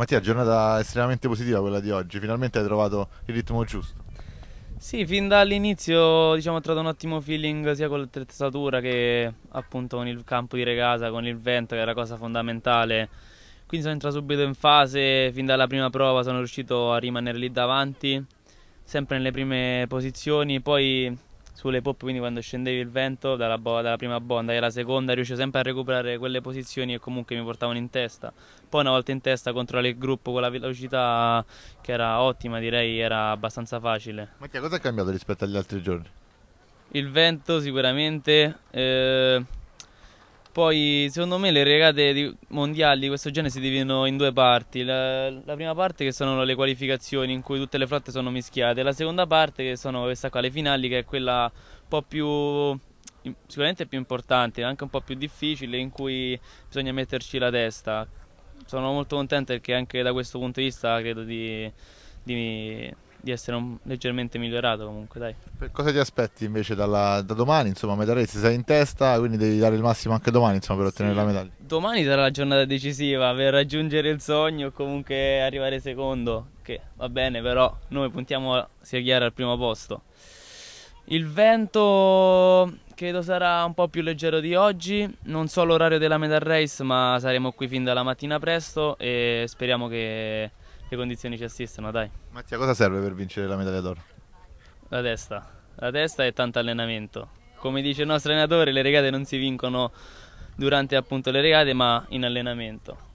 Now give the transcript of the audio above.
Mattia, giornata estremamente positiva quella di oggi, finalmente hai trovato il ritmo giusto. Sì, fin dall'inizio diciamo, ho trovato un ottimo feeling sia con l'attrezzatura che appunto con il campo di regata, con il vento che era cosa fondamentale. Quindi sono entrato subito in fase, fin dalla prima prova sono riuscito a rimanere lì davanti, sempre nelle prime posizioni, poi sulle pop, quindi quando scendevi il vento dalla, bo- dalla prima bonda e alla seconda riuscivo sempre a recuperare quelle posizioni che comunque mi portavano in testa. Poi una volta in testa controllare il gruppo con la velocità che era ottima, direi era abbastanza facile. Ma che cosa è cambiato rispetto agli altri giorni? Il vento sicuramente, eh, poi secondo me le regate mondiali di questo genere si dividono in due parti. La, la, prima parte che sono le qualificazioni in cui tutte le flotte sono mischiate, la seconda parte che sono questa qua, le finali che è quella un po' più sicuramente più importante, anche un po' più difficile in cui bisogna metterci la testa. Sono molto contento perché anche da questo punto di vista credo di, di di essere un, leggermente migliorato comunque dai. Per cosa ti aspetti invece dalla, da domani insomma metà race sei in testa quindi devi dare il massimo anche domani insomma, per sì. ottenere la medaglia domani sarà la giornata decisiva per raggiungere il sogno o comunque arrivare secondo che va bene però noi puntiamo sia chiaro al primo posto il vento credo sarà un po' più leggero di oggi, non so l'orario della medal race ma saremo qui fin dalla mattina presto e speriamo che le condizioni ci assistono, dai. Mattia, cosa serve per vincere la medaglia d'oro? La testa, la testa e tanto allenamento. Come dice il nostro allenatore, le regate non si vincono durante appunto le regate, ma in allenamento.